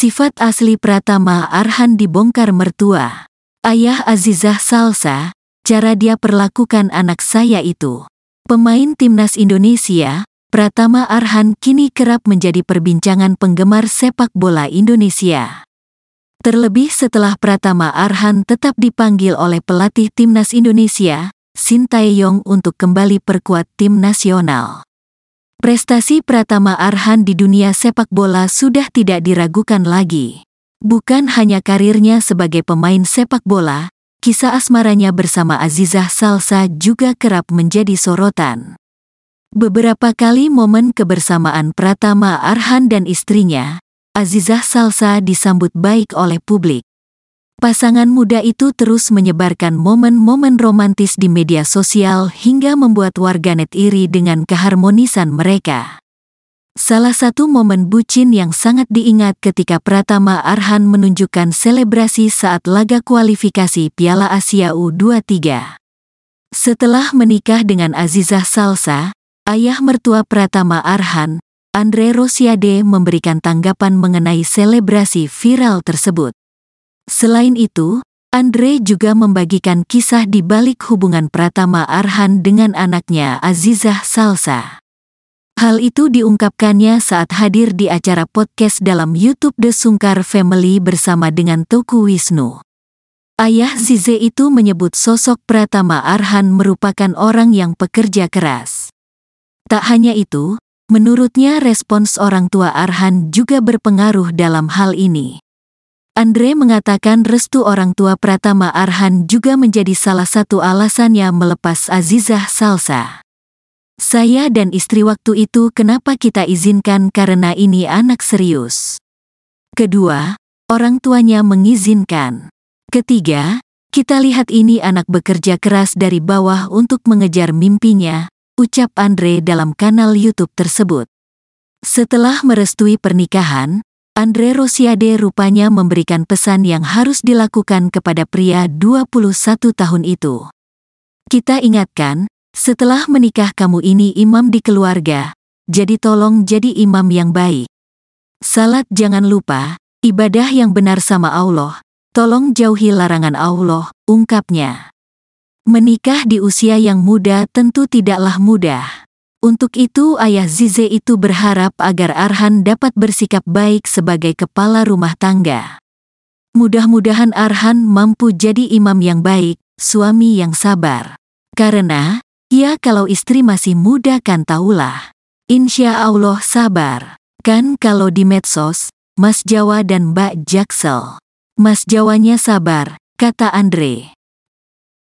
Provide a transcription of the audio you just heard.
Sifat asli Pratama Arhan dibongkar mertua. Ayah Azizah Salsa, cara dia perlakukan anak saya itu. Pemain timnas Indonesia, Pratama Arhan kini kerap menjadi perbincangan penggemar sepak bola Indonesia. Terlebih setelah Pratama Arhan tetap dipanggil oleh pelatih timnas Indonesia, Sintayong untuk kembali perkuat tim nasional. Prestasi Pratama Arhan di dunia sepak bola sudah tidak diragukan lagi. Bukan hanya karirnya sebagai pemain sepak bola, kisah asmaranya bersama Azizah Salsa juga kerap menjadi sorotan. Beberapa kali momen kebersamaan Pratama Arhan dan istrinya, Azizah Salsa disambut baik oleh publik. Pasangan muda itu terus menyebarkan momen-momen romantis di media sosial hingga membuat warganet iri dengan keharmonisan mereka. Salah satu momen bucin yang sangat diingat ketika Pratama Arhan menunjukkan selebrasi saat laga kualifikasi Piala Asia U23. Setelah menikah dengan Azizah Salsa, ayah mertua Pratama Arhan, Andre Rosiade memberikan tanggapan mengenai selebrasi viral tersebut. Selain itu, Andre juga membagikan kisah di balik hubungan Pratama Arhan dengan anaknya Azizah Salsa. Hal itu diungkapkannya saat hadir di acara podcast dalam YouTube The Sungkar Family bersama dengan Toku Wisnu. Ayah Zize itu menyebut sosok Pratama Arhan merupakan orang yang pekerja keras. Tak hanya itu, menurutnya respons orang tua Arhan juga berpengaruh dalam hal ini. Andre mengatakan restu orang tua Pratama Arhan juga menjadi salah satu alasannya melepas Azizah Salsa. Saya dan istri waktu itu kenapa kita izinkan karena ini anak serius. Kedua, orang tuanya mengizinkan. Ketiga, kita lihat ini anak bekerja keras dari bawah untuk mengejar mimpinya, ucap Andre dalam kanal YouTube tersebut. Setelah merestui pernikahan, Andre Rosiade rupanya memberikan pesan yang harus dilakukan kepada pria 21 tahun itu. Kita ingatkan, setelah menikah kamu ini imam di keluarga, jadi tolong jadi imam yang baik. Salat jangan lupa, ibadah yang benar sama Allah, tolong jauhi larangan Allah, ungkapnya. Menikah di usia yang muda tentu tidaklah mudah. Untuk itu ayah Zize itu berharap agar Arhan dapat bersikap baik sebagai kepala rumah tangga. Mudah-mudahan Arhan mampu jadi imam yang baik, suami yang sabar. Karena, ya kalau istri masih muda kan taulah. Insya Allah sabar. Kan kalau di medsos, Mas Jawa dan Mbak Jaksel. Mas Jawanya sabar, kata Andre.